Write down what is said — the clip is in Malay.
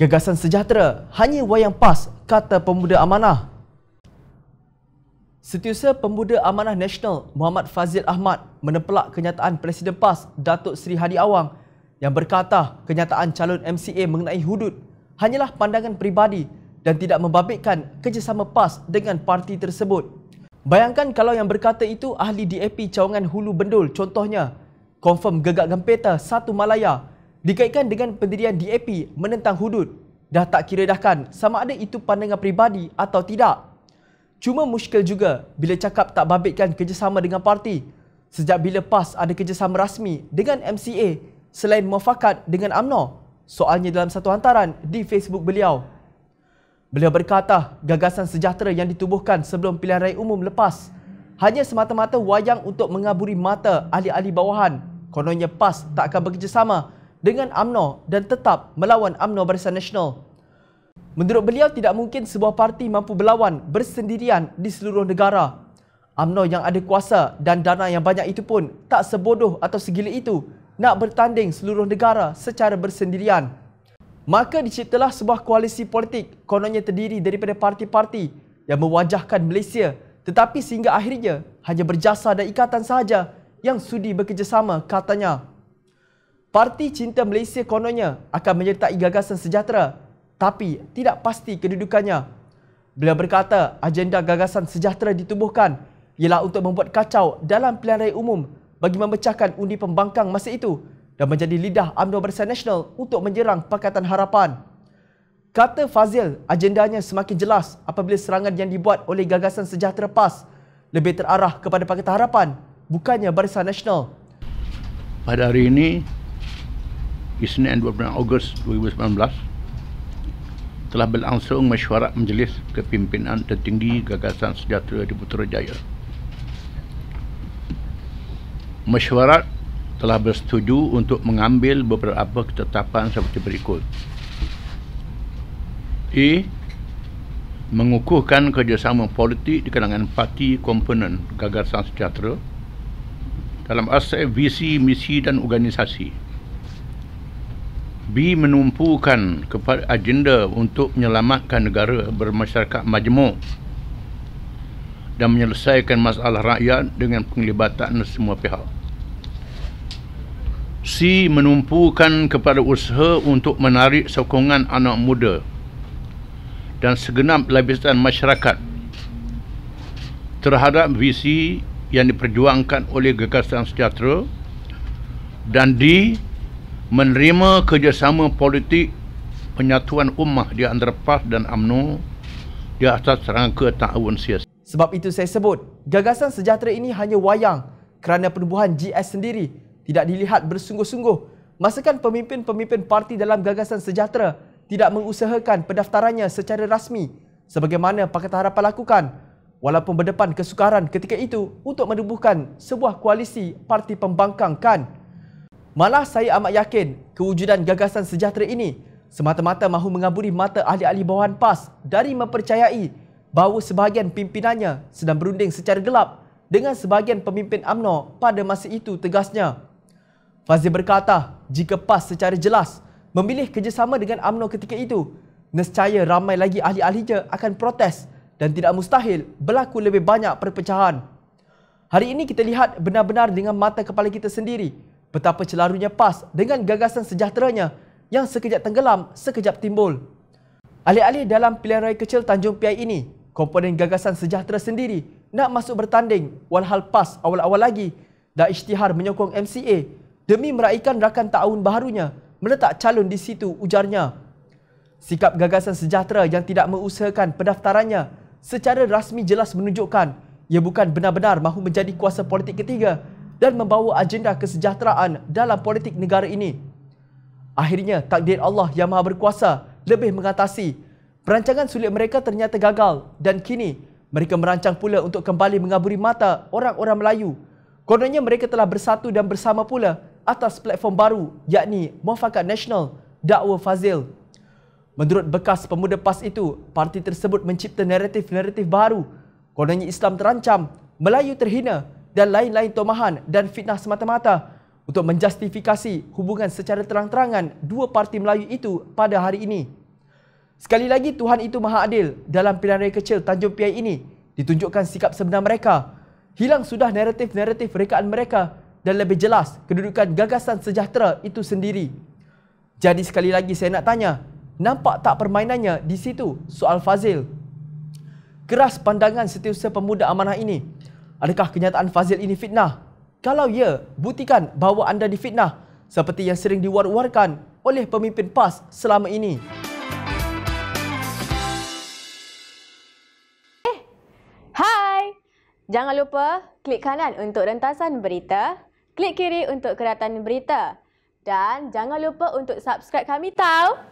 Gagasan sejahtera hanya wayang pas kata pemuda amanah. Setiausaha Pemuda Amanah Nasional Muhammad Fazil Ahmad menepelak kenyataan Presiden PAS Datuk Seri Hadi Awang yang berkata kenyataan calon MCA mengenai hudud hanyalah pandangan peribadi dan tidak membabitkan kerjasama PAS dengan parti tersebut. Bayangkan kalau yang berkata itu ahli DAP cawangan hulu bendul contohnya confirm gegak gempeta satu Malaya dikaitkan dengan pendirian DAP menentang hudud dah tak kira dahkan sama ada itu pandangan peribadi atau tidak. Cuma muskil juga bila cakap tak babitkan kerjasama dengan parti sejak bila PAS ada kerjasama rasmi dengan MCA selain mufakat dengan AMNO? Soalnya dalam satu hantaran di Facebook beliau. Beliau berkata gagasan sejahtera yang ditubuhkan sebelum pilihan raya umum lepas hanya semata-mata wayang untuk mengaburi mata ahli-ahli bawahan. Kononnya PAS tak akan bekerjasama dengan AMNO dan tetap melawan AMNO Barisan Nasional. Menurut beliau tidak mungkin sebuah parti mampu berlawan bersendirian di seluruh negara. AMNO yang ada kuasa dan dana yang banyak itu pun tak sebodoh atau segila itu nak bertanding seluruh negara secara bersendirian. Maka diciptalah sebuah koalisi politik kononnya terdiri daripada parti-parti yang mewajahkan Malaysia tetapi sehingga akhirnya hanya berjasa dan ikatan sahaja yang sudi bekerjasama katanya. Parti Cinta Malaysia kononnya akan menyertai gagasan sejahtera tapi tidak pasti kedudukannya. Beliau berkata agenda gagasan sejahtera ditubuhkan ialah untuk membuat kacau dalam pilihan raya umum bagi memecahkan undi pembangkang masa itu dan menjadi lidah UMNO Bersatu Nasional untuk menyerang Pakatan Harapan. Kata Fazil, agendanya semakin jelas apabila serangan yang dibuat oleh gagasan sejahtera PAS lebih terarah kepada Pakatan Harapan, bukannya Barisan Nasional. Pada hari ini, Isnin 26 Ogos 2019 telah berlangsung mesyuarat majlis kepimpinan tertinggi gagasan sejahtera di Putrajaya. Mesyuarat telah bersetuju untuk mengambil beberapa ketetapan seperti berikut. E. Mengukuhkan kerjasama politik di kalangan parti komponen gagasan sejahtera dalam aspek visi, misi dan organisasi. B menumpukan kepada agenda untuk menyelamatkan negara bermasyarakat majmuk dan menyelesaikan masalah rakyat dengan penglibatan semua pihak. C menumpukan kepada usaha untuk menarik sokongan anak muda dan segenap lapisan masyarakat terhadap visi yang diperjuangkan oleh Gagasan Sejahtera dan D menerima kerjasama politik penyatuan ummah di antara PAS dan AMNO di atas rangka ta'awun siasat. Sebab itu saya sebut, gagasan sejahtera ini hanya wayang kerana penubuhan GS sendiri tidak dilihat bersungguh-sungguh. Masakan pemimpin-pemimpin parti dalam gagasan sejahtera tidak mengusahakan pendaftarannya secara rasmi sebagaimana Pakatan Harapan lakukan walaupun berdepan kesukaran ketika itu untuk menubuhkan sebuah koalisi parti pembangkang KAN. Malah saya amat yakin kewujudan gagasan sejahtera ini semata-mata mahu mengaburi mata ahli-ahli bawahan PAS dari mempercayai bahawa sebahagian pimpinannya sedang berunding secara gelap dengan sebahagian pemimpin AMNO pada masa itu tegasnya. Fazil berkata, jika PAS secara jelas memilih kerjasama dengan AMNO ketika itu, nescaya ramai lagi ahli-ahlinya akan protes dan tidak mustahil berlaku lebih banyak perpecahan. Hari ini kita lihat benar-benar dengan mata kepala kita sendiri Betapa celarunya PAS dengan gagasan sejahteranya yang sekejap tenggelam, sekejap timbul. Alih-alih dalam pilihan raya kecil Tanjung Piai ini, komponen gagasan sejahtera sendiri nak masuk bertanding walhal PAS awal-awal lagi dah isytihar menyokong MCA demi meraihkan rakan tahun baharunya meletak calon di situ ujarnya. Sikap gagasan sejahtera yang tidak mengusahakan pendaftarannya secara rasmi jelas menunjukkan ia bukan benar-benar mahu menjadi kuasa politik ketiga dan membawa agenda kesejahteraan dalam politik negara ini. Akhirnya, takdir Allah yang maha berkuasa lebih mengatasi. Perancangan sulit mereka ternyata gagal dan kini mereka merancang pula untuk kembali mengaburi mata orang-orang Melayu. Kononnya mereka telah bersatu dan bersama pula atas platform baru yakni Muafakat Nasional Dakwa Fazil. Menurut bekas pemuda PAS itu, parti tersebut mencipta naratif-naratif baru. Kononnya Islam terancam, Melayu terhina dan lain-lain tomahan dan fitnah semata-mata untuk menjustifikasi hubungan secara terang-terangan dua parti Melayu itu pada hari ini. Sekali lagi Tuhan itu maha adil dalam pilihan raya kecil Tanjung Piai ini ditunjukkan sikap sebenar mereka. Hilang sudah naratif-naratif rekaan mereka dan lebih jelas kedudukan gagasan sejahtera itu sendiri. Jadi sekali lagi saya nak tanya, nampak tak permainannya di situ soal Fazil? Keras pandangan setiausaha pemuda amanah ini Adakah kenyataan Fazil ini fitnah? Kalau ya, buktikan bahawa anda difitnah seperti yang sering diwar-warkan oleh pemimpin PAS selama ini. Eh, hai! Jangan lupa klik kanan untuk rentasan berita, klik kiri untuk keratan berita dan jangan lupa untuk subscribe kami tau.